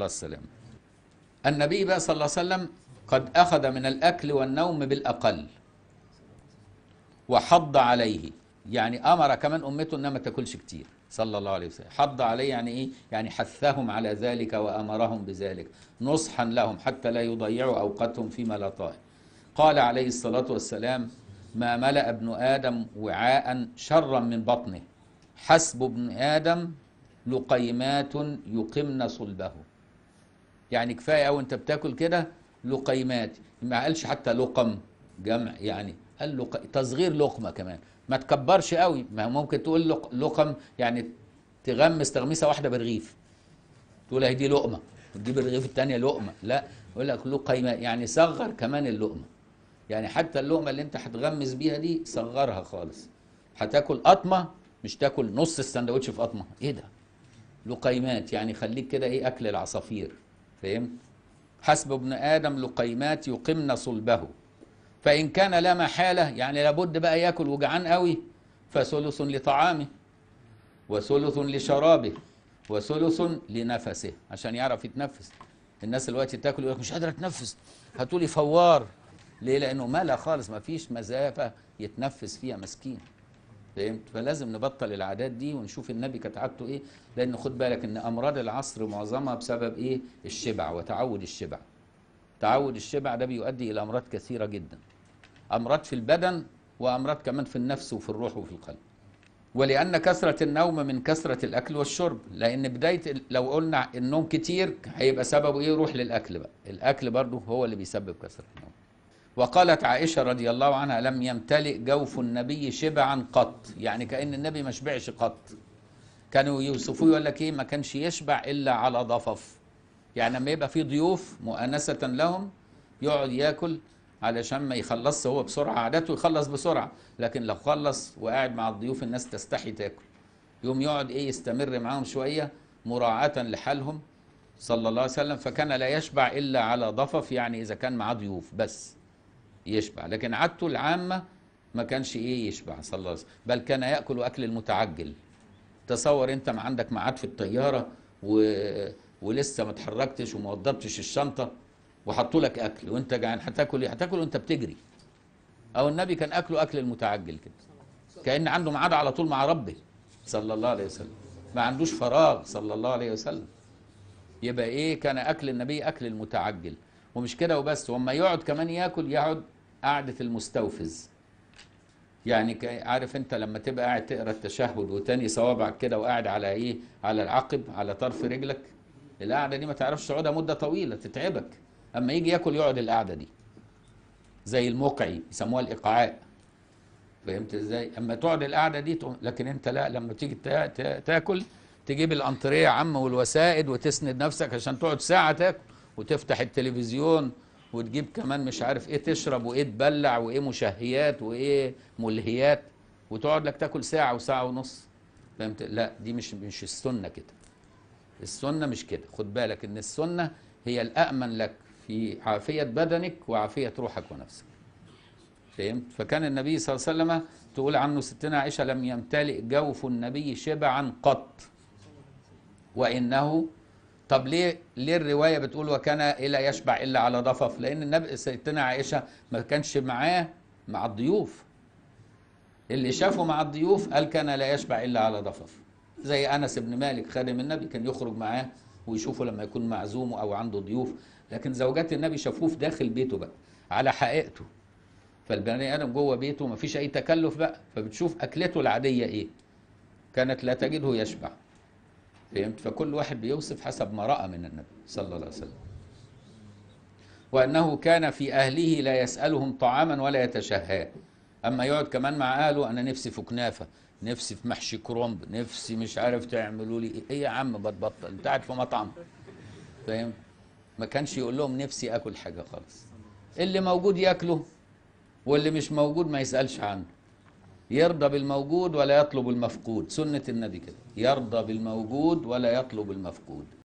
عليه وسلم النبي بقى صلى الله عليه وسلم قد أخذ من الأكل والنوم بالأقل وحض عليه يعني أمر كمان أمته أنها ما تاكلش كتير صلى الله عليه وسلم حض عليه يعني إيه؟ يعني حثهم على ذلك وأمرهم بذلك نصحا لهم حتى لا يضيعوا أوقاتهم فيما لا طائل قال عليه الصلاة والسلام ما ملأ ابن آدم وعاء شرا من بطنه حسب ابن آدم لقيمات يقمن صلبه يعني كفايه قوي انت بتاكل كده لقيمات ما قالش حتى لقم جمع يعني قال لق... تصغير لقمه كمان ما تكبرش قوي ما ممكن تقول لق... لقم يعني تغمس تغميسه واحده برغيف تقول اهي دي لقمه وتجيب الرغيف الثانيه لقمه لا يقول لك لقيمات يعني صغر كمان اللقمه يعني حتى اللقمه اللي انت هتغمس بيها دي صغرها خالص هتاكل قطمه مش تاكل نص السندوتش في قطمه ايه ده لقيمات يعني خليك كده ايه اكل العصافير فهم؟ حسب ابن آدم لقيمات يقمن صلبه فإن كان لا محالة يعني لابد بقى ياكل وجعان قوي فثلث لطعامه وثلث لشرابه وثلث لنفسه عشان يعرف يتنفس الناس دلوقتي تاكل يقول لك مش قادر اتنفس هاتولي فوار ليه لانه ملا خالص ما فيش مزافه يتنفس فيها مسكين فهمت فلازم نبطل العادات دي ونشوف النبي كانت عادته ايه لان خد بالك ان امراض العصر معظمها بسبب ايه الشبع وتعود الشبع تعود الشبع ده بيؤدي الى امراض كثيره جدا امراض في البدن وامراض كمان في النفس وفي الروح وفي القلب ولان كثره النوم من كثره الاكل والشرب لان بدايه لو قلنا النوم كتير هيبقى سببه ايه روح للاكل بقى الاكل برضه هو اللي بيسبب كثره النوم وقالت عائشة رضي الله عنها لم يمتلئ جوف النبي شبعا قط يعني كأن النبي ما شبعش قط كانوا يوصفوه يقول لك ايه ما كانش يشبع الا على ضفف يعني لما يبقى في ضيوف مؤانسة لهم يقعد ياكل علشان ما يخلصش هو بسرعة عادته يخلص بسرعة لكن لو خلص وقاعد مع الضيوف الناس تستحي تاكل يوم يقعد ايه يستمر معاهم شوية مراعاة لحالهم صلى الله عليه وسلم فكان لا يشبع إلا على ضفف يعني إذا كان معاه ضيوف بس يشبع لكن عادته العامة ما كانش إيه يشبع صلى الله عليه وسلم بل كان يأكل أكل المتعجل تصور أنت ما عندك ميعاد في الطيارة و... ولسه ما اتحركتش وما وضبتش الشنطة وحطوا لك أكل وأنت جعان هتاكل إيه؟ هتاكل وأنت بتجري أو النبي كان أكله أكل المتعجل كده كأن عنده ميعاد على طول مع ربه صلى الله عليه وسلم ما عندوش فراغ صلى الله عليه وسلم يبقى ايه كان اكل النبي اكل المتعجل ومش كده وبس وما يقعد كمان ياكل يقعد قعدة المستوفز يعني عارف انت لما تبقى قاعد تقرا التشهد وتاني صوابعك كده وقاعد على ايه على العقب على طرف رجلك القعده دي ما تعرفش تقعدها مده طويله تتعبك اما يجي ياكل يقعد القعده دي زي المقعي يسموها الاقعاء فهمت ازاي اما تقعد القعده دي تقوم لكن انت لا لما تيجي تاكل تجيب الانتريه يا عم والوسائد وتسند نفسك عشان تقعد ساعه تاكل وتفتح التلفزيون وتجيب كمان مش عارف ايه تشرب وايه تبلع وايه مشهيات وايه ملهيات وتقعد لك تاكل ساعه وساعه ونص فهمت لا دي مش مش السنه كده السنه مش كده خد بالك ان السنه هي الامن لك في عافيه بدنك وعافيه روحك ونفسك فهمت فكان النبي صلى الله عليه وسلم تقول عنه ستنا عائشه لم يمتلئ جوف النبي شبعا قط وانه طب ليه ليه الروايه بتقول وكان الا يشبع الا على ضفف لان النبي سيدتنا عائشه ما كانش معاه مع الضيوف اللي شافه مع الضيوف قال كان لا يشبع الا على ضفف زي انس بن مالك خادم النبي كان يخرج معاه ويشوفه لما يكون معزوم او عنده ضيوف لكن زوجات النبي شافوه في داخل بيته بقى على حقيقته فالبني ادم جوه بيته ما فيش اي تكلف بقى فبتشوف اكلته العاديه ايه كانت لا تجده يشبع فهمت فكل واحد بيوصف حسب ما رأى من النبي صلى الله عليه وسلم وأنه كان في أهله لا يسألهم طعاما ولا يتشهاه أما يقعد كمان مع أهله أنا نفسي في كنافة نفسي في محشي كرومب نفسي مش عارف تعملوا لي إيه. إيه يا عم بتبطل أنت قاعد في مطعم فاهم ما كانش يقول لهم نفسي آكل حاجة خالص اللي موجود ياكله واللي مش موجود ما يسألش عنه يرضى بالموجود ولا يطلب المفقود سنة النبي كده يرضى بالموجود ولا يطلب المفقود